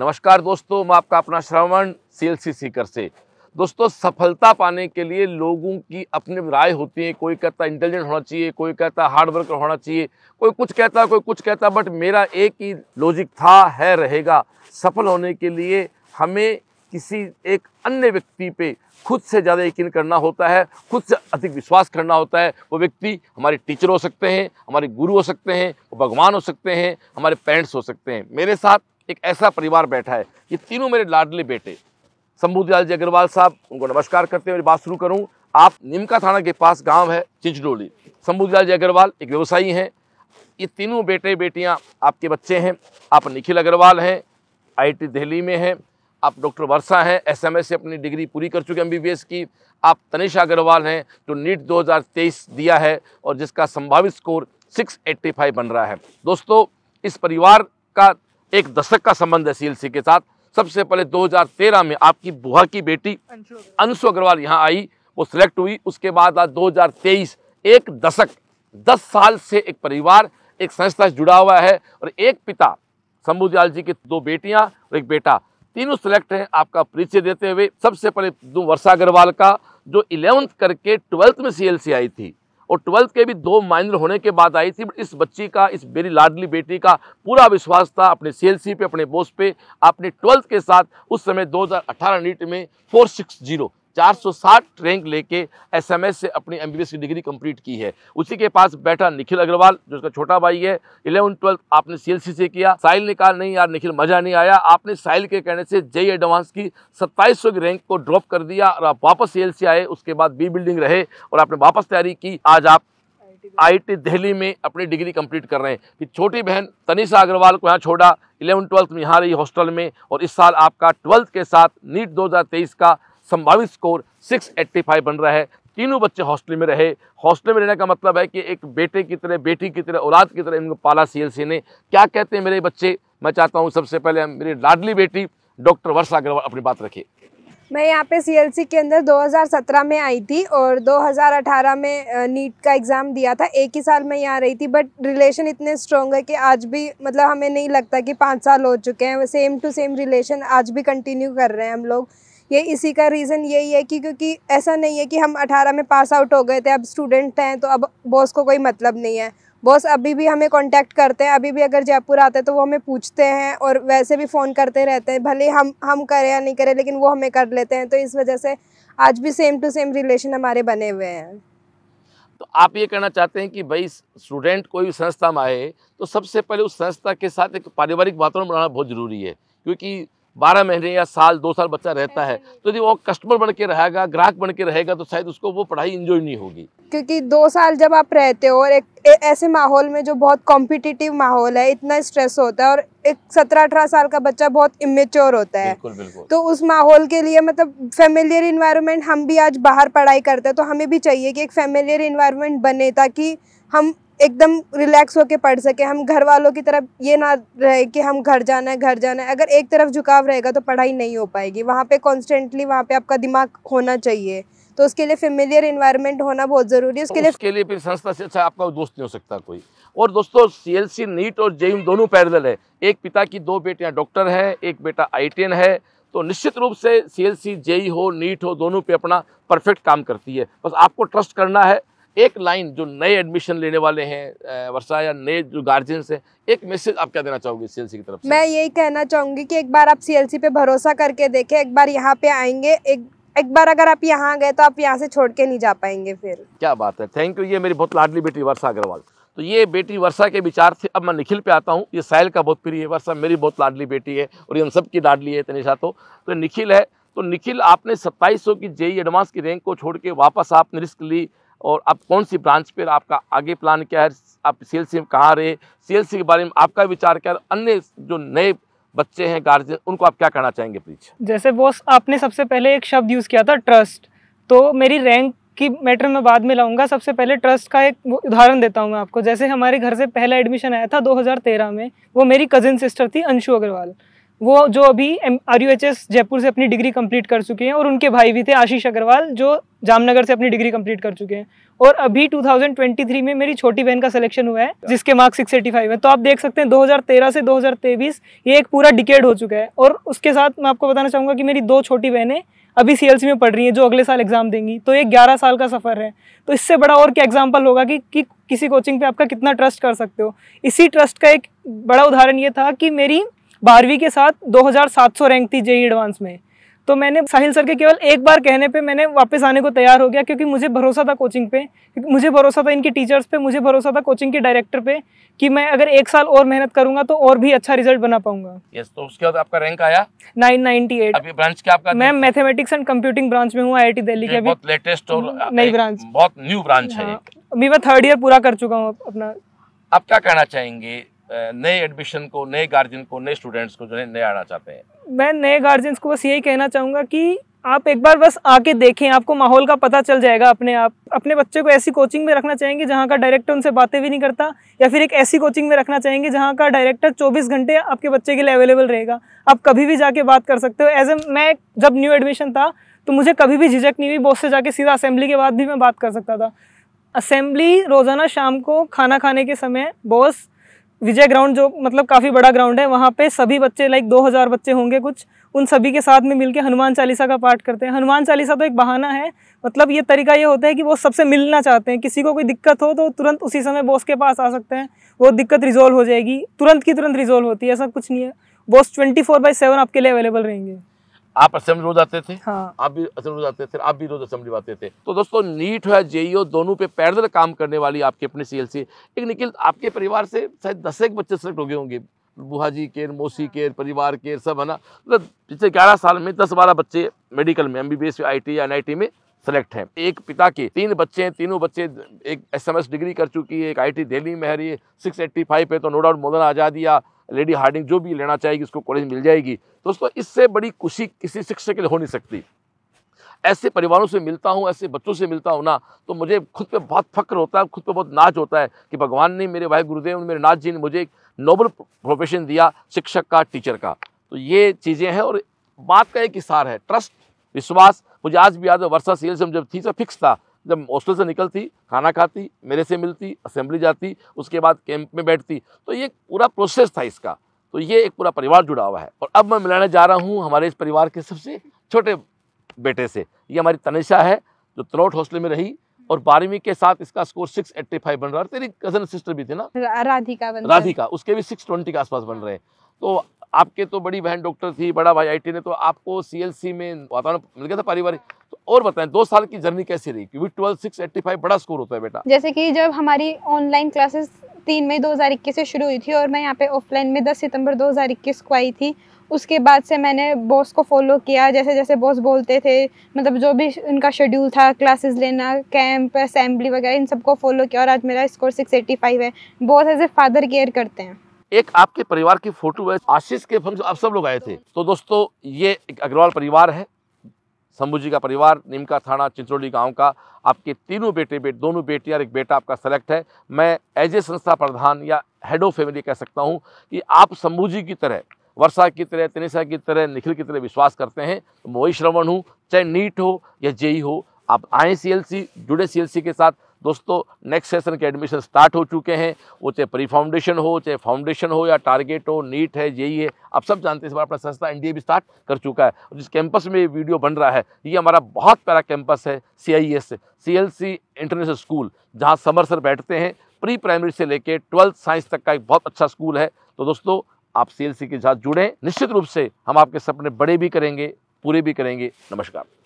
नमस्कार दोस्तों मैं आपका अपना श्रवण सी सीकर से दोस्तों सफलता पाने के लिए लोगों की अपने राय होती है कोई कहता इंटेलिजेंट होना चाहिए कोई कहता हार्ड वर्कर होना चाहिए कोई कुछ कहता कोई कुछ कहता बट मेरा एक ही लॉजिक था है रहेगा सफल होने के लिए हमें किसी एक अन्य व्यक्ति पे खुद से ज़्यादा यकीन करना होता है खुद से अधिक विश्वास करना होता है वो व्यक्ति हमारे टीचर हो सकते हैं हमारे गुरु हो सकते हैं वो भगवान हो सकते हैं हमारे पेरेंट्स हो सकते हैं मेरे साथ एक ऐसा परिवार बैठा है ये तीनों मेरे लाडले बेटे शंभू दयाल जी अग्रवाल साहब उनको नमस्कार करते हुए बात शुरू करूँ आप निमका थाना के पास गाँव है चिंचडोली शंभू दयाल जी अग्रवाल एक व्यवसायी हैं ये तीनों बेटे बेटियाँ आपके बच्चे हैं आप निखिल अग्रवाल हैं आई दिल्ली में हैं आप डॉक्टर वर्षा हैं एसएमएस से अपनी डिग्री पूरी कर चुके हैं एम की आप तनिषा अग्रवाल हैं जो नीट 2023 दिया है और जिसका संभावित स्कोर 685 बन रहा है दोस्तों इस परिवार का एक दशक का संबंध है सीएलसी के साथ सबसे पहले 2013 में आपकी बुआ की बेटी अंशु अग्रवाल यहाँ आई वो सिलेक्ट हुई उसके बाद आज दो एक दशक दस साल से एक परिवार एक संस्था से जुड़ा हुआ है और एक पिता शंभू जी की दो बेटियां और एक बेटा तीनों सेलेक्ट हैं आपका परिचय देते हुए सबसे पहले दो वर्षा अग्रवाल का जो इलेवंथ करके ट्वेल्थ में सीएलसी आई थी और ट्वेल्थ के भी दो माइनर होने के बाद आई थी इस बच्ची का इस मेरी लाडली बेटी का पूरा विश्वास था अपने सीएलसी पे अपने बोस पे आपने ट्वेल्थ के साथ उस समय 2018 नीट में 460 460 रैंक लेके एसएमएस से अपनी एमबीबीएस की डिग्री कंप्लीट की है उसी के पास बैठा निखिल अग्रवाल जो उसका छोटा भाई है इलेवन ट्वेल्थ आपने सीएलसी से किया साहिल ने कहा नहीं यार निखिल मजा नहीं आया आपने साहिल के कहने से जय एडवांस की सत्ताईस की रैंक को ड्रॉप कर दिया और आप वापस सी आए उसके बाद बी बिल्डिंग रहे और आपने वापस तैयारी की आज आप आईटी दिल्ली में अपनी डिग्री कंप्लीट कर रहे हैं कि छोटी बहन तनिषा अग्रवाल को यहाँ छोड़ा इलेवन ट्वेल्थ में यहाँ रही हॉस्टल में और इस साल आपका ट्वेल्थ के साथ नीट 2023 का संभावित स्कोर 685 बन रहा है तीनों बच्चे हॉस्टल में रहे हॉस्टल में रहने का मतलब है कि एक बेटे की तरह बेटी की तरह औलाद की तरह इनको पाला सी ने क्या कहते हैं मेरे बच्चे मैं चाहता हूँ सबसे पहले मेरी लाडली बेटी डॉक्टर वर्षा अग्रवाल अपनी बात रखिए मैं यहाँ पे सीएलसी के अंदर 2017 में आई थी और 2018 में नीट का एग्ज़ाम दिया था एक ही साल में यहाँ रही थी बट रिलेशन इतने स्ट्रॉन्ग है कि आज भी मतलब हमें नहीं लगता कि पाँच साल हो चुके हैं सेम टू सेम रिलेशन आज भी कंटिन्यू कर रहे हैं हम लोग ये इसी का रीज़न यही है कि क्योंकि ऐसा नहीं है कि हम अठारह में पास आउट हो गए थे अब स्टूडेंट हैं तो अब बॉस को कोई मतलब नहीं है बॉस अभी भी हमें कांटेक्ट करते हैं अभी भी अगर जयपुर आते हैं तो वो हमें पूछते हैं और वैसे भी फ़ोन करते रहते हैं भले हम हम करें या नहीं करें लेकिन वो हमें कर लेते हैं तो इस वजह से आज भी सेम टू सेम रिलेशन हमारे बने हुए हैं तो आप ये कहना चाहते हैं कि भाई स्टूडेंट कोई भी संस्था में आए तो सबसे पहले उस संस्था के साथ एक पारिवारिक वातावरण बनाना बहुत ज़रूरी है क्योंकि बारह महीने या साल दो साल बच्चा रहता है तो यदि वो कस्टमर बन के रहेगा ग्राहक बन के रहेगा तो शायद उसको वो पढ़ाई इंजॉय नहीं होगी क्योंकि दो साल जब आप रहते हो और एक ऐसे माहौल में जो बहुत कॉम्पिटिटिव माहौल है इतना स्ट्रेस होता है और एक सत्रह अठारह साल का बच्चा बहुत इमेच्योर होता है बिल्कुल, बिल्कुल। तो उस माहौल के लिए मतलब फैमिलियर इन्वायरमेंट हम भी आज बाहर पढ़ाई करते हैं तो हमें भी चाहिए कि एक फैमिलियर इन्वायरमेंट बने ताकि हम एकदम रिलैक्स होके पढ़ सके हम घर वालों की तरफ ये ना रहे कि हम घर जाना है घर जाना है अगर एक तरफ झुकाव रहेगा तो पढ़ाई नहीं हो पाएगी वहाँ पे कॉन्स्टेंटली वहाँ पे आपका दिमाग होना चाहिए तो उसके लिए फेमिलियर इन्वायरमेंट होना बहुत ज़रूरी है उसके लिए उसके लिए फिर संस्था से अच्छा आपका दोस्त नहीं हो सकता कोई और दोस्तों सी नीट और जेईम दोनों पैरल है एक पिता की दो बेटियाँ डॉक्टर है एक बेटा आई है तो निश्चित रूप से सी एल हो नीट हो दोनों पे अपना परफेक्ट काम करती है बस आपको ट्रस्ट करना है एक लाइन जो नए एडमिशन लेने वाले हैं वर्षा या नए जो गार्जियंस हैं एक मैसेज आप क्या देना चाहोगे सीएलसी की तरफ से? मैं यही कहना चाहूंगी कि एक बार आप सीएलसी पे भरोसा करके देखें एक बार यहाँ पे आएंगे एक एक बार अगर आप यहाँ गए तो आप यहाँ से छोड़ के नहीं जा पाएंगे फिर क्या बात है थैंक यू ये मेरी बहुत लाडली बेटी वर्षा अग्रवाल तो ये बेटी वर्षा के विचार थे अब मैं निखिल पे आता हूँ ये साहिल का बहुत प्रिय है वर्षा मेरी बहुत लाडली बेटी है और ये हम सब की लाडली है तनिषा तो निखिल है तो निखिल आपने सत्ताईस की जेई एडवांस की रैंक को छोड़ के वापस आपने रिस्क ली और आप कौन सी ब्रांच पर आपका आगे प्लान क्या है आप सी एल सी में कहाँ रहे सी एल सी के बारे में आपका विचार क्या है अन्य जो नए बच्चे हैं गार्जियन उनको आप क्या कहना चाहेंगे प्लीज जैसे बॉस आपने सबसे पहले एक शब्द यूज़ किया था ट्रस्ट तो मेरी रैंक की मैटर में बाद में लाऊंगा सबसे पहले ट्रस्ट का एक उदाहरण देता हूँ मैं आपको जैसे हमारे घर से पहला एडमिशन आया था 2013 में वो मेरी कज़िन सिस्टर थी अंशु अग्रवाल वो जो अभी R U H S Jaipur से अपनी डिग्री कंप्लीट कर चुके हैं और उनके भाई भी थे आशीष अग्रवाल जो जामनगर से अपनी डिग्री कंप्लीट कर चुके हैं और अभी 2023 में मेरी छोटी बहन का सिलेक्शन हुआ है जिसके मार्क्स 685 है तो आप देख सकते हैं 2013 से 2023 ये एक पूरा डिकेड हो चुका है और उसके साथ मैं आपको बताना चाहूँगा कि मेरी दो छोटी बहनें अभी सी में पढ़ रही हैं जो अगले साल एग्ज़ाम देंगी तो ये ग्यारह साल का सफ़र है तो इससे बड़ा और क्या एग्जाम्पल होगा कि, कि किसी कोचिंग पे आपका कितना ट्रस्ट कर सकते हो इसी ट्रस्ट का एक बड़ा उदाहरण ये था कि मेरी बारहवीं के साथ 2700 रैंक थी जेई एडवांस e में तो मैंने साहिल सर के केवल एक बार कहने पे मैंने वापस आने को तैयार हो गया क्योंकि मुझे भरोसा था कोचिंग पे मुझे भरोसा था इनके टीचर्स पे मुझे भरोसा था कोचिंग के डायरेक्टर पे कि मैं अगर एक साल और मेहनत करूंगा तो और भी अच्छा रिजल्ट बना पाऊंगा यस yes, तो उसके बाद आपका रैंक आया 998 अभी ब्रांच क्या आपका मैं मैथमेटिक्स एंड कंप्यूटिंग ब्रांच में हूँ आई दिल्ली के लेटेस्ट और नई ब्रांच बहुत न्यू ब्रांच है हाँ, अभी मैं थर्ड ईयर पूरा कर चुका हूँ अपना आप क्या कहना चाहेंगे नए एडमिशन को नए गार्जियन को नए स्टूडेंट्स को जो है नए आना चाहते हैं मैं नए गार्जियंस को बस यही कहना चाहूँगा कि आप एक बार बस आके देखें आपको माहौल का पता चल जाएगा अपने आप अपने बच्चे को ऐसी कोचिंग में रखना चाहेंगे जहाँ का डायरेक्टर उनसे बातें भी नहीं करता या फिर एक ऐसी कोचिंग में रखना चाहेंगे जहाँ का डायरेक्टर 24 घंटे आपके बच्चे के लिए अवेलेबल रहेगा आप कभी भी जाके बात कर सकते हो एज ए मैं जब न्यू एडमिशन था तो मुझे कभी भी झिझक नहीं हुई बॉस से जाके सीधा असेंबली के बाद भी मैं बात कर सकता था असेंबली रोज़ाना शाम को खाना खाने के समय बॉस विजय ग्राउंड जो मतलब काफ़ी बड़ा ग्राउंड है वहाँ पे सभी बच्चे लाइक 2000 बच्चे होंगे कुछ उन सभी के साथ में मिलके हनुमान चालीसा का पाठ करते हैं हनुमान चालीसा तो एक बहाना है मतलब ये तरीका ये होता है कि वो सबसे मिलना चाहते हैं किसी को कोई दिक्कत हो तो तुरंत उसी समय बॉस के पास आ सकते हैं वो दिक्कत रिजोल्व हो जाएगी तुरंत की तुरंत रिजोल्व होती है ऐसा कुछ नहीं है बॉस ट्वेंटी फोर सेवन आपके लिए अवेलेबल रहेंगे आप असेंबली रोज आते थे हाँ। आप भी असेंबली रोज आते थे आप भी रोज असेंबली आते थे तो दोस्तों नीट हो या जेईओ दोनों पे पैदल काम करने वाली आपके अपने सी एल सी एक निखिल आपके परिवार से शायद दस एक बच्चे सेलेक्ट हो गए होंगे बुहा जी केर मौसी हाँ। केर परिवार केर सब है ना मतलब पिछले ग्यारह साल में दस बारह बच्चे मेडिकल में M B B S I I T N I T में सेलेक्ट है एक पिता के तीन बच्चे हैं तीनों बच्चे एक एस डिग्री कर चुकी है एक आई टी e दिल्ली में है रही है सिक्स एट्टी फाइव है तो नो डाउट मोदन आजादिया या लेडी हार्डिंग जो भी लेना चाहेगी उसको कॉलेज मिल जाएगी दोस्तों इससे बड़ी खुशी किसी शिक्षक के लिए हो नहीं सकती ऐसे परिवारों से मिलता हूँ ऐसे बच्चों से मिलता हूँ ना तो मुझे खुद पे बहुत फक्र होता है खुद पे बहुत नाच होता है कि भगवान ने मेरे भाई गुरुदेव मेरे नाथ जी ने मुझे एक नोबल प्रोफेशन दिया शिक्षक का टीचर का तो ये चीज़ें हैं और बात का एक इशार है ट्रस्ट विश्वास मुझे आज भी याद है वर्षा सेल्स से जब थी तो फिक्स था जब हॉस्टल से निकलती खाना खाती मेरे से मिलती असेंबली जाती उसके बाद कैंप में बैठती तो ये पूरा प्रोसेस था इसका तो ये एक पूरा परिवार जुड़ा हुआ है और अब मैं मिलाने जा रहा हूँ हमारे इस परिवार के सबसे छोटे बेटे से ये हमारी तनिषा है जो तरोट हॉस्टल में रही और बारहवीं के साथ इसका स्कोर सिक्स एट्टी फाइव बन रहा है तेरी कजन सिस्टर भी थी ना राधिका बन राधिका उसके भी सिक्स ट्वेंटी के आसपास बन रहे हैं तो आपके तो बड़ी बहन डॉक्टर थी बड़ा भाई आईटी ने तो आपको सीएलसी में वातावरण मिल गया था पारिवारिक तो और बताएं दो साल की जर्नी कैसी रही क्योंकि ट्वेल्व सिक्स एट्टी फाइव बड़ा स्कोर होता है बेटा जैसे कि जब हमारी ऑनलाइन क्लासेस तीन मई 2021 से शुरू हुई थी और मैं यहाँ पे ऑफलाइन में दस सितंबर 2021 को आई थी उसके बाद से मैंने बॉस को फॉलो किया जैसे जैसे बॉस बोलते थे मतलब जो भी उनका शेड्यूल था क्लासेस लेना कैंप असेंबली वगैरह इन सबको फॉलो किया और आज मेरा स्कोर सिक्स फाइव है boss as a father care करते हैं एक आपके परिवार की फोटो है आशीष के फंक्शन आप सब लोग आए थे तो दोस्तों ये एक अग्रवाल परिवार है शंभू जी का परिवार निमका थाना चिंचोली गांव का आपके तीनों बेटे बेट दोनों बेटियां और एक बेटा आपका सेलेक्ट है मैं एज ए संस्था प्रधान या हेड ऑफ फैमिली कह सकता हूं कि आप शंभू जी की तरह वर्षा की तरह तनिषा की तरह निखिल की तरह विश्वास करते हैं तो मैं वही श्रवण हूँ चाहे नीट हो या जेई हो आप आए सी जुड़े सी के साथ दोस्तों नेक्स्ट सेशन के एडमिशन स्टार्ट हो चुके हैं वो चाहे प्री फाउंडेशन हो चाहे फाउंडेशन हो या टारगेट हो नीट है जेई है e आप सब जानते हैं इस बार अपना संस्था एन भी स्टार्ट कर चुका है जिस कैंपस में ये वीडियो बन रहा है ये हमारा बहुत प्यारा कैंपस है C I S C L C international school जहाँ समर सर बैठते हैं प्री प्राइमरी से लेकर ट्वेल्थ साइंस तक का एक बहुत अच्छा स्कूल है तो दोस्तों आप सी एल सी के साथ जुड़ें निश्चित रूप से हम आपके सपने बड़े भी करेंगे पूरे भी करेंगे नमस्कार